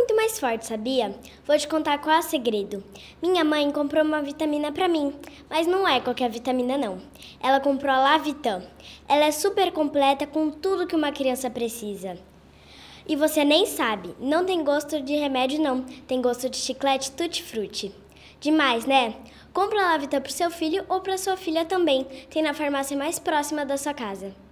muito mais forte, sabia? Vou te contar qual é o segredo. Minha mãe comprou uma vitamina para mim, mas não é qualquer vitamina não. Ela comprou a Lavitan. Ela é super completa com tudo que uma criança precisa. E você nem sabe, não tem gosto de remédio não, tem gosto de chiclete tutti-frutti. Demais, né? Compra a Lavitan pro seu filho ou pra sua filha também. Tem na farmácia mais próxima da sua casa.